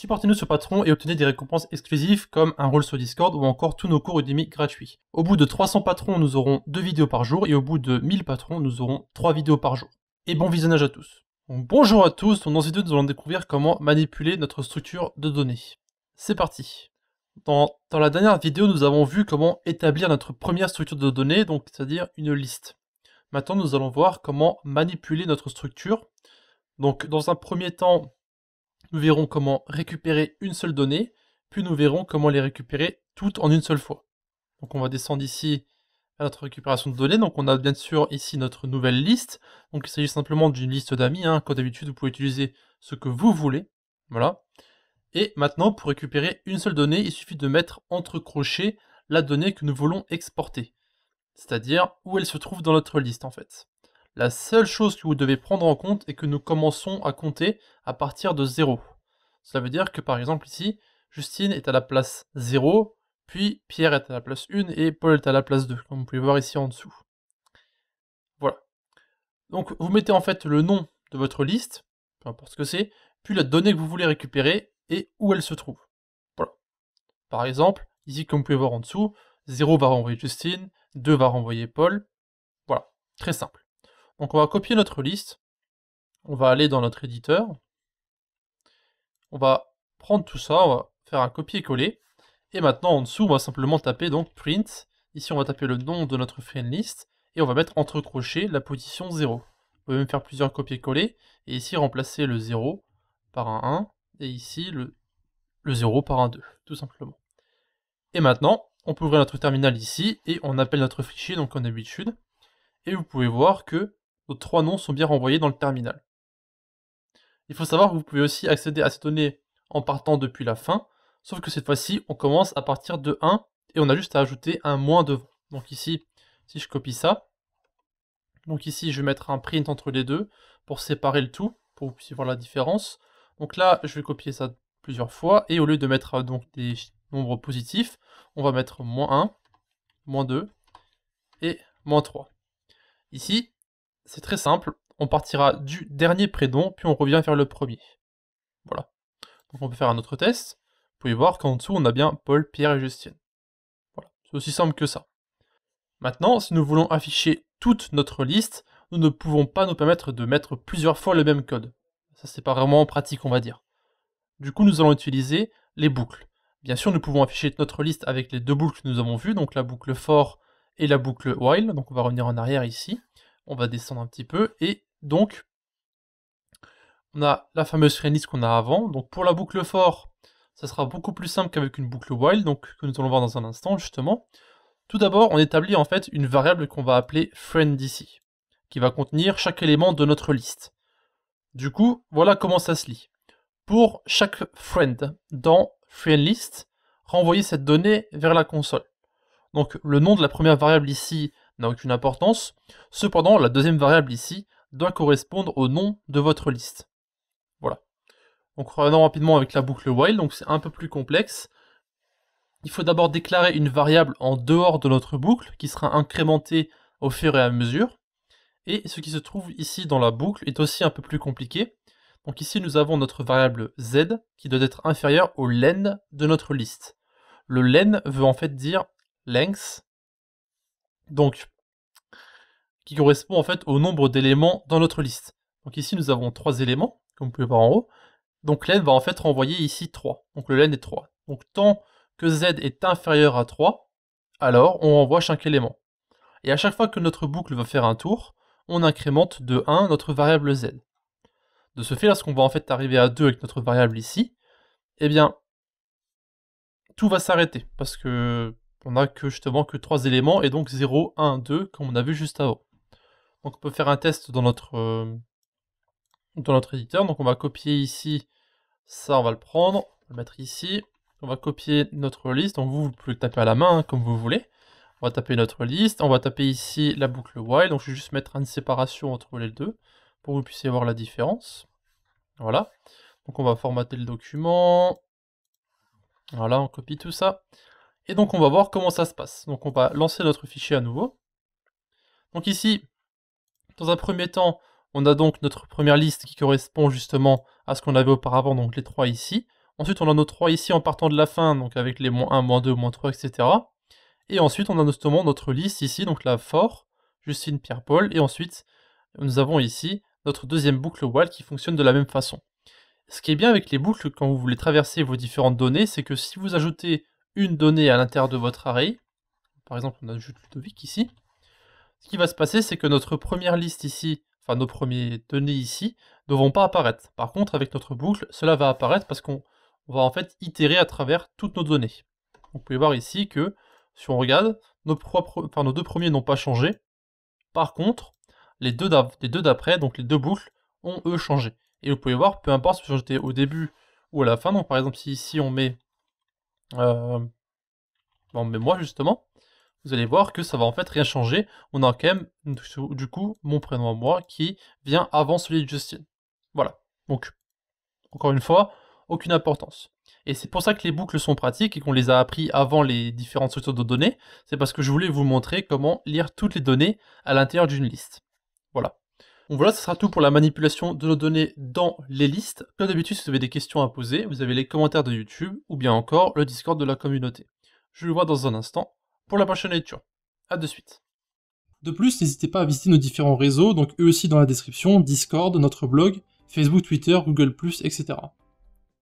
Supportez-nous sur patron et obtenez des récompenses exclusives comme un rôle sur Discord ou encore tous nos cours Udemy gratuits. Au bout de 300 patrons, nous aurons 2 vidéos par jour et au bout de 1000 patrons, nous aurons 3 vidéos par jour. Et bon visionnage à tous. bonjour à tous, dans cette vidéo, nous allons découvrir comment manipuler notre structure de données. C'est parti dans, dans, la dernière vidéo, nous avons vu comment établir notre première structure de données, donc c'est-à-dire une liste. Maintenant, nous allons voir comment manipuler notre structure. Donc, dans un premier temps, nous verrons comment récupérer une seule donnée, puis nous verrons comment les récupérer toutes en une seule fois. Donc on va descendre ici à notre récupération de données. Donc on a bien sûr ici notre nouvelle liste. Donc il s'agit simplement d'une liste d'amis. Hein. Comme d'habitude, vous pouvez utiliser ce que vous voulez. Voilà. Et maintenant, pour récupérer une seule donnée, il suffit de mettre entre crochets la donnée que nous voulons exporter. C'est-à-dire où elle se trouve dans notre liste en fait. La seule chose que vous devez prendre en compte est que nous commençons à compter à partir de 0. Cela veut dire que par exemple ici, Justine est à la place 0, puis Pierre est à la place 1 et Paul est à la place 2, comme vous pouvez voir ici en dessous. Voilà. Donc vous mettez en fait le nom de votre liste, peu importe ce que c'est, puis la donnée que vous voulez récupérer et où elle se trouve. Voilà. Par exemple, ici comme vous pouvez voir en dessous, 0 va renvoyer Justine, 2 va renvoyer Paul. Voilà, très simple. Donc on va copier notre liste, on va aller dans notre éditeur, on va prendre tout ça, on va faire un copier-coller, et maintenant en dessous on va simplement taper donc print, ici on va taper le nom de notre friend list, et on va mettre entre crochets la position 0. Vous pouvez même faire plusieurs copier-coller, et ici remplacer le 0 par un 1, et ici le, le 0 par un 2, tout simplement. Et maintenant, on peut ouvrir notre terminal ici, et on appelle notre fichier, donc en habitude, et vous pouvez voir que trois noms sont bien renvoyés dans le terminal. Il faut savoir que vous pouvez aussi accéder à ces données en partant depuis la fin, sauf que cette fois-ci, on commence à partir de 1 et on a juste à ajouter un moins devant. Donc ici, si je copie ça, donc ici, je vais mettre un print entre les deux pour séparer le tout, pour que vous puissiez voir la différence. Donc là, je vais copier ça plusieurs fois et au lieu de mettre euh, donc des nombres positifs, on va mettre moins 1, moins 2 et moins 3. Ici, c'est très simple, on partira du dernier prénom, puis on revient vers le premier. Voilà. Donc on peut faire un autre test. Vous pouvez voir qu'en dessous, on a bien Paul, Pierre et Justine. Voilà, c'est aussi simple que ça. Maintenant, si nous voulons afficher toute notre liste, nous ne pouvons pas nous permettre de mettre plusieurs fois le même code. Ça, c'est pas vraiment pratique, on va dire. Du coup, nous allons utiliser les boucles. Bien sûr, nous pouvons afficher notre liste avec les deux boucles que nous avons vues, donc la boucle for et la boucle while. Donc on va revenir en arrière ici. On va descendre un petit peu et donc on a la fameuse friend list qu'on a avant. Donc pour la boucle fort, ça sera beaucoup plus simple qu'avec une boucle while, donc que nous allons voir dans un instant justement. Tout d'abord, on établit en fait une variable qu'on va appeler friend ici, qui va contenir chaque élément de notre liste. Du coup, voilà comment ça se lit. Pour chaque friend dans FriendList, list, renvoyer cette donnée vers la console. Donc le nom de la première variable ici, n'a aucune importance. Cependant, la deuxième variable ici doit correspondre au nom de votre liste. Voilà. Donc revenons rapidement avec la boucle while, donc c'est un peu plus complexe. Il faut d'abord déclarer une variable en dehors de notre boucle qui sera incrémentée au fur et à mesure. Et ce qui se trouve ici dans la boucle est aussi un peu plus compliqué. Donc ici nous avons notre variable z qui doit être inférieure au len de notre liste. Le len veut en fait dire length donc, qui correspond en fait au nombre d'éléments dans notre liste. Donc ici, nous avons trois éléments, comme vous pouvez voir en haut. Donc len va en fait renvoyer ici 3. Donc le len est 3. Donc tant que z est inférieur à 3, alors on renvoie chaque élément. Et à chaque fois que notre boucle va faire un tour, on incrémente de 1 notre variable z. De ce fait, lorsqu'on va en fait arriver à 2 avec notre variable ici, eh bien, tout va s'arrêter, parce que on n'a que justement que trois éléments et donc 0, 1, 2 comme on a vu juste avant. Donc on peut faire un test dans notre, euh, dans notre éditeur. Donc on va copier ici, ça on va le prendre, on va le mettre ici. On va copier notre liste, donc vous, pouvez le taper à la main hein, comme vous voulez. On va taper notre liste, on va taper ici la boucle while, donc je vais juste mettre une séparation entre les deux pour que vous puissiez voir la différence. Voilà. Donc on va formater le document. Voilà, on copie tout ça. Et donc on va voir comment ça se passe. Donc on va lancer notre fichier à nouveau. Donc ici, dans un premier temps, on a donc notre première liste qui correspond justement à ce qu'on avait auparavant, donc les trois ici. Ensuite, on a nos trois ici en partant de la fin, donc avec les moins 1, moins 2, moins 3, etc. Et ensuite, on a justement notre liste ici, donc la for, Justine, Pierre, Paul. Et ensuite, nous avons ici notre deuxième boucle while qui fonctionne de la même façon. Ce qui est bien avec les boucles quand vous voulez traverser vos différentes données, c'est que si vous ajoutez une donnée à l'intérieur de votre array. Par exemple, on ajoute Ludovic ici. Ce qui va se passer, c'est que notre première liste ici, enfin nos premières données ici, ne vont pas apparaître. Par contre, avec notre boucle, cela va apparaître parce qu'on va en fait itérer à travers toutes nos données. Vous pouvez voir ici que, si on regarde, nos, propres, nos deux premiers n'ont pas changé. Par contre, les deux d'après, donc les deux boucles, ont eux changé. Et vous pouvez voir, peu importe si j'étais au début ou à la fin, donc par exemple si ici on met euh, bon, mais moi justement, vous allez voir que ça va en fait rien changer. On a quand même du coup mon prénom à moi qui vient avant celui de Justin. Voilà. Donc, encore une fois, aucune importance. Et c'est pour ça que les boucles sont pratiques et qu'on les a appris avant les différentes structures de données. C'est parce que je voulais vous montrer comment lire toutes les données à l'intérieur d'une liste voilà, ce sera tout pour la manipulation de nos données dans les listes. Comme d'habitude, si vous avez des questions à poser, vous avez les commentaires de YouTube ou bien encore le Discord de la communauté. Je vous vois dans un instant pour la prochaine lecture. A de suite. De plus, n'hésitez pas à visiter nos différents réseaux, donc eux aussi dans la description, Discord, notre blog, Facebook, Twitter, Google+, etc.